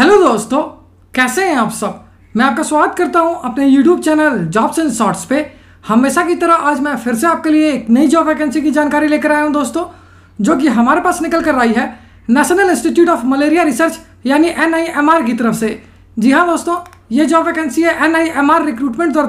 hello दोस्तों कैसे हैं आप सब मैं आपका स्वागत करता हूं अपने YouTube channel jobs and shorts पे हमेशा की तरह आज मैं फिर से आपके लिए एक नई जॉब वैकेंसी की जानकारी लेकर आया हूं दोस्तों जो कि हमारे पास निकल कर आई है National Institute of Malaria Research यानी एन की तरफ से जी हाँ दोस्तों ये जॉब वैकेंसी है एन रिक्रूटमेंट दो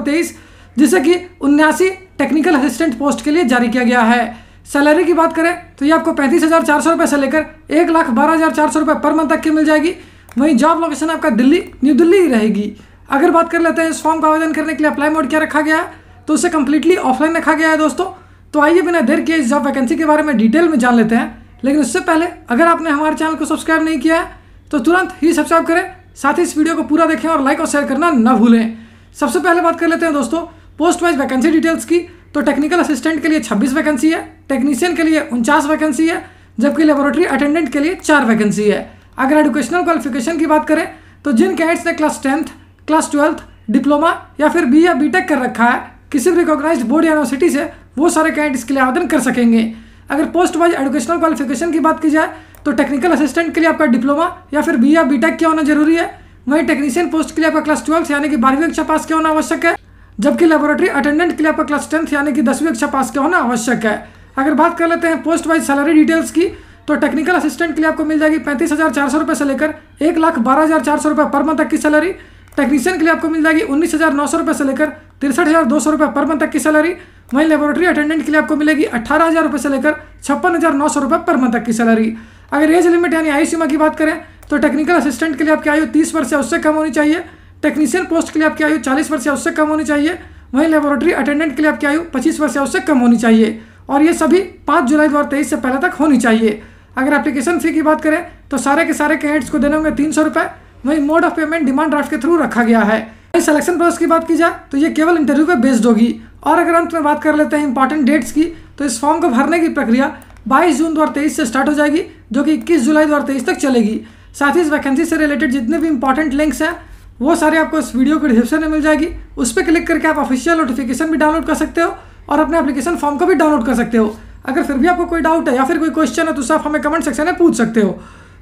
जिसे कि उन्यासी टेक्निकल असिस्टेंट पोस्ट के लिए जारी किया गया है सैलरी की बात करें तो ये आपको पैंतीस हज़ार चार सौ रुपये से लेकर एक लाख बारह हज़ार चार सौ रुपये पर मंथ तक की मिल जाएगी वहीं जॉब लोकेशन आपका दिल्ली न्यू दिल्ली ही रहेगी अगर बात कर लेते हैं इस फॉर्म का आवेदन करने के लिए अप्लाई मोड क्या रखा गया है तो उसे कम्प्लीटली ऑफलाइन रखा गया है दोस्तों तो आइए बिना देर के इस जॉब वैकेंसी के बारे में डिटेल में जान लेते हैं लेकिन उससे पहले अगर आपने हमारे चैनल को सब्सक्राइब नहीं किया है तो तुरंत ही सब्सक्राइब करें साथ ही इस वीडियो को पूरा देखें और लाइक और शेयर करना न भूलें सबसे पहले बात कर लेते हैं दोस्तों पोस्ट वाइज वैकेंसी डिटेल्स की तो टेक्निकल असिस्टेंट के लिए 26 वैकेंसी है टेक्नीशियन के लिए उनचास वैकेंसी है जबकि लेबोरेटरी अटेंडेंट के लिए चार वैकेंसी है अगर एडुकेशनल क्वालिफिकेशन की बात करें तो जिन कैंडिडेट्स ने class tenth class twelfth diploma या फिर बी या बीटेक कर रखा है किसी भी रिकॉग्नाइज बोर्ड यूनिवर्सिटी से वो सारे कैंडिडेट इसके लिए आवेदन कर सकेंगे अगर पोस्ट वाइज एडुकेशनल क्वालिफिकेशन की बात की जाए तो टेक्निकल असिस्टेंट के लिए आपका डिप्लोमा या फिर बी या बीटेक टेक होना जरूरी है वहीं टेक्नीशियन पोस्ट के लिए आपका क्लास ट्वेल्थ यानी कि बारहवीं कक्षा पास क्या होना आवश्यक है जबकि लेबोरेटरी अटेंडेंट के लिए आपका क्लास टेंथ यानी कि दसवीं कक्षा पास क्या होना आवश्यक है अगर बात कर लेते हैं पोस्ट वाइज सैलरी डिटेल्स की तो टेक्निकल असिस्टेंट के लिए आपको मिल जाएगी पैंतीस हज़ार चार सौ रुपये से लेकर एक लाख बारह हज़ार चार सौ रुपये पर मंथ तक की सैलरी टेक्नीशियन के लिए आपको मिल जाएगी उन्नीस हज़ार नौ सौ रुपये से लेकर तिरसठ हज़ार दो सौ रुपये पर मंथ तक की सैलरी वहीं लेबोरेटरी अटेंडेंट के लिए आपको मिलेगी अठारह हज़ार रुपये से लेकर छप्पन हज़ार नौ सौ रुपये पर मंथ तक की सैलरी अगर एज लिमिट यानी आयु सीमा की बात करें तो टेक्निकल असिस्टेंट के लिए आपकी आयु तीस वर्ष से उससे कम होनी चाहिए टेक्नीशियन पोस्ट के लिए आपकी आयु चालीस वर्ष से उससे कम होनी चाहिए वहीं लेबोरेटरी अटेंडेंट के लिए आपकी आयु पच्चीस वर्ष से उससे कम होनी चाहिए और ये सभी पाँच जुलाई दो तेईस से पहले तक होनी चाहिए अगर एप्लीकेशन फ़ी की बात करें तो सारे के सारे कैंडिडेट्स को देने होंगे तीन सौ रुपये वहीं mode of payment demand draft के थ्रू रखा गया है वहीं सिलेक्शन प्रोसेस की बात की जाए तो ये केवल इंटरव्यू पे बेस्ड होगी और अगर अंत में बात कर लेते हैं इंपॉर्टेंट डेट्स की तो इस फॉर्म को भरने की प्रक्रिया बाईस जून दो से स्टार्ट हो जाएगी जो कि इक्कीस जुलाई दो तक चलेगी साथ ही इस वैकेंसी से रिलेटेड जितने भी इंपॉर्टेंट लिंक्स हैं वो सारे आपको इस वीडियो के डिस्क्रिप्शन में मिल जाएगी उस पर क्लिक करके आप ऑफिशियल नोटिफिकेशन भी डाउनलोड कर सकते हो और अपने एप्लीकेशन फॉर्म को भी डाउनलोड कर सकते हो अगर फिर भी आपको कोई डाउट है या फिर कोई क्वेश्चन है तो आप हमें कमेंट सेक्शन में पूछ सकते हो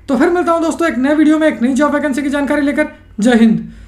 तो फिर मिलता हूँ दोस्तों एक नए वीडियो में एक नई जॉब वैकेंसी की जानकारी लेकर जय हिंद